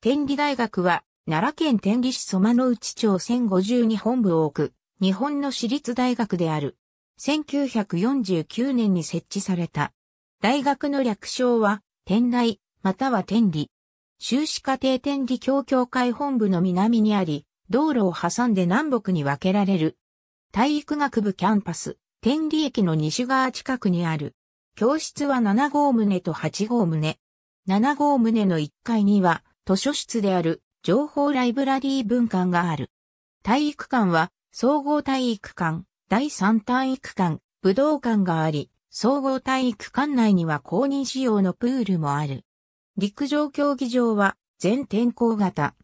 天理大学は、奈良県天理市蕎麦の内町1050に本部を置く、日本の私立大学である。1949年に設置された。大学の略称は、天大、または天理。修士課程天理教協会本部の南にあり、道路を挟んで南北に分けられる。体育学部キャンパス、天理駅の西側近くにある。教室は7号棟と8号棟。7号棟の1階には、図書室である情報ライブラリー文館がある。体育館は総合体育館、第三体育館、武道館があり、総合体育館内には公認仕様のプールもある。陸上競技場は全天候型。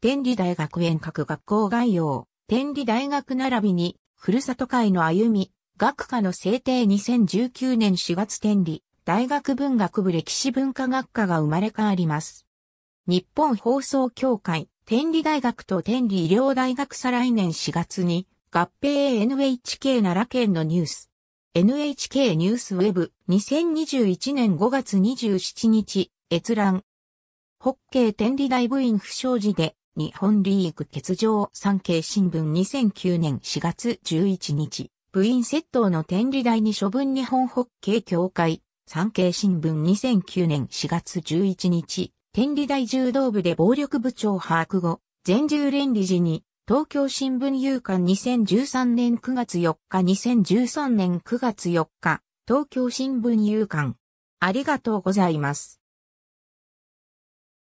天理大学園各学校概要、天理大学並びに、ふるさと会の歩み、学科の制定2019年4月天理、大学文学部歴史文化学科が生まれ変わります。日本放送協会、天理大学と天理医療大学再来年4月に合併 NHK 奈良県のニュース。NHK ニュースウェブ2021年5月27日閲覧。ホッケー天理大部員不祥事で日本リーグ欠場産経新聞2009年4月11日。部員窃盗の天理大に処分日本ホッケー協会。産経新聞2009年4月11日。天理大柔道部で暴力部長把握後、全柔連理事に、東京新聞夕刊2013年9月4日2013年9月4日、東京新聞夕刊。ありがとうございます。